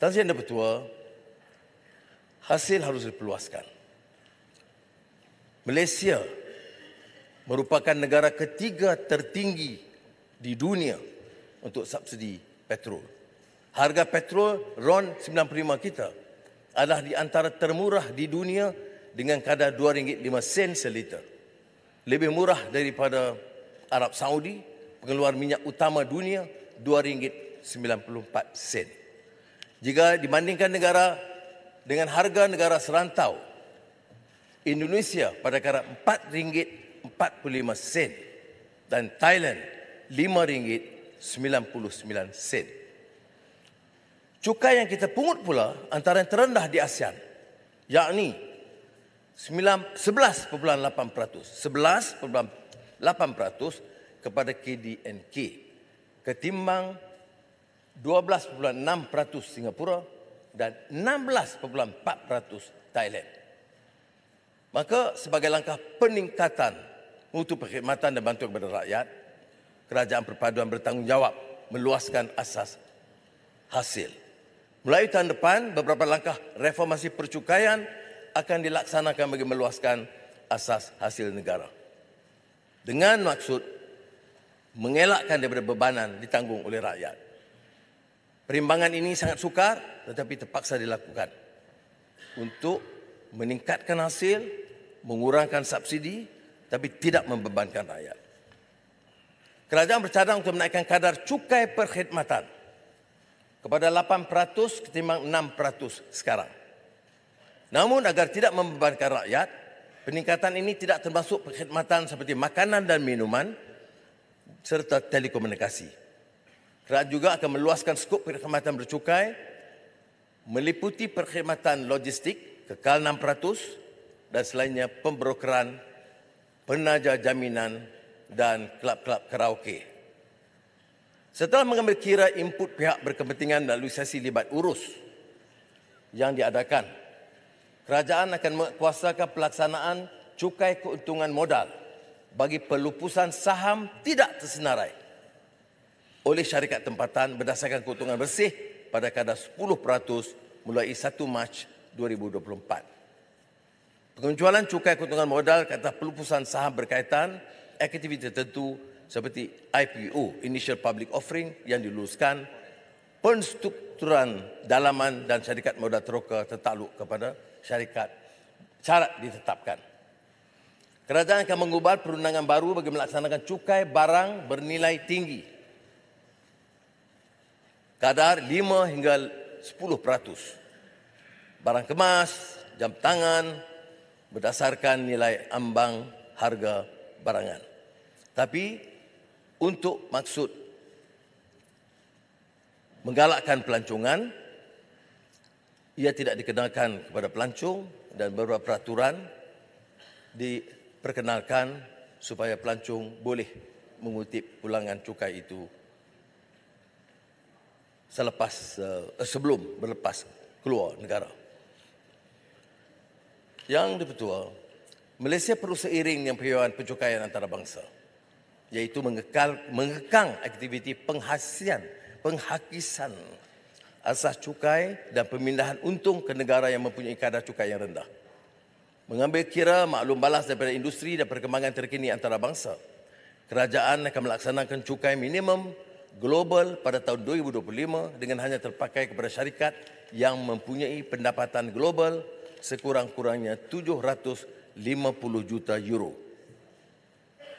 Tan Sri dan Petua, hasil harus diperluaskan. Malaysia merupakan negara ketiga tertinggi di dunia untuk subsidi petrol. Harga petrol RON 95 kita adalah di antara termurah di dunia dengan kadar RM2.5 sen seliter. Lebih murah daripada Arab Saudi, pengeluar minyak utama dunia RM2.94 sen jika dibandingkan negara dengan harga negara serantau Indonesia pada kadar empat ringgit empat puluh lima sen dan Thailand lima ringgit sembilan puluh sembilan sen. Cukai yang kita pungut pula antara yang terendah di ASEAN yakni sebelas 11.8% peratus kepada KDNK ketimbang 12.6% Singapura dan 16.4% Thailand. Maka sebagai langkah peningkatan mutu perkhidmatan dan bantuan kepada rakyat, kerajaan perpaduan bertanggungjawab meluaskan asas hasil. Mulai tahun depan, beberapa langkah reformasi percukaian akan dilaksanakan bagi meluaskan asas hasil negara. Dengan maksud mengelakkan daripada bebanan ditanggung oleh rakyat. Perimbangan ini sangat sukar tetapi terpaksa dilakukan untuk meningkatkan hasil, mengurangkan subsidi tapi tidak membebankan rakyat. Kerajaan bercadang untuk menaikkan kadar cukai perkhidmatan kepada 8% ketimbang 6% sekarang. Namun agar tidak membebankan rakyat, peningkatan ini tidak termasuk perkhidmatan seperti makanan dan minuman serta telekomunikasi. Kerajaan juga akan meluaskan skop perkhidmatan bercukai meliputi perkhidmatan logistik kekal 6% dan selainnya pemberokeran, penaja jaminan dan kelab-kelab karaoke. Setelah mengambil kira input pihak berkepentingan dan sesi libat urus yang diadakan, kerajaan akan mengkuasakan pelaksanaan cukai keuntungan modal bagi pelupusan saham tidak tersenarai oleh syarikat tempatan berdasarkan keuntungan bersih pada kadar 10% mulai 1 Mac 2024. Pengecualian cukai keuntungan modal kata pelupusan saham berkaitan aktiviti tertentu seperti IPO, Initial Public Offering yang diluluskan, penstrukturan dalaman dan syarikat modal teroka tertakluk kepada syarikat syarat ditetapkan. Kerajaan akan mengubah perundangan baru bagi melaksanakan cukai barang bernilai tinggi kadar 5 hingga 10%. Barang kemas, jam tangan berdasarkan nilai ambang harga barangan. Tapi untuk maksud menggalakkan pelancongan, ia tidak dikenakan kepada pelancong dan beberapa peraturan diperkenalkan supaya pelancong boleh mengutip pulangan cukai itu selepas uh, sebelum berlepas keluar negara. Yang dipertua, Malaysia perlu seiring dengan perjuangan pencukaian antarabangsa iaitu mengekal, mengekang aktiviti penghasian, penghakisan asas cukai dan pemindahan untung ke negara yang mempunyai kadar cukai yang rendah. Mengambil kira maklum balas daripada industri dan perkembangan terkini antarabangsa, kerajaan akan melaksanakan cukai minimum global pada tahun 2025 dengan hanya terpakai kepada syarikat yang mempunyai pendapatan global sekurang-kurangnya 750 juta euro.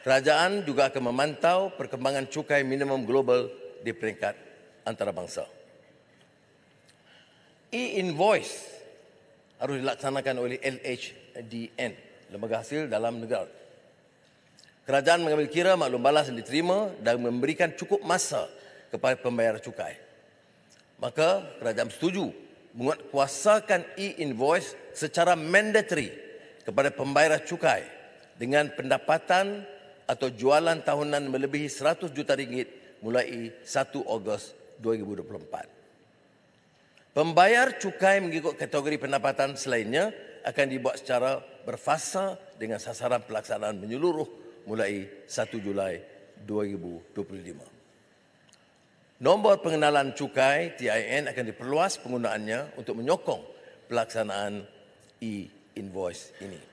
Kerajaan juga akan memantau perkembangan cukai minimum global di peringkat antarabangsa. E-invoice harus dilaksanakan oleh LHDN, Lembaga Hasil Dalam Negara. Kerajaan mengambil kira maklum balas yang diterima dan memberikan cukup masa kepada pembayar cukai. Maka kerajaan setuju kuasakan e-invoice secara mandatory kepada pembayar cukai dengan pendapatan atau jualan tahunan melebihi 100 juta ringgit mulai 1 Ogos 2024. Pembayar cukai mengikut kategori pendapatan selainnya akan dibuat secara berfasa dengan sasaran pelaksanaan menyeluruh mulai 1 Julai 2025. Nombor pengenalan cukai TIN akan diperluas penggunaannya untuk menyokong pelaksanaan e-invoice ini.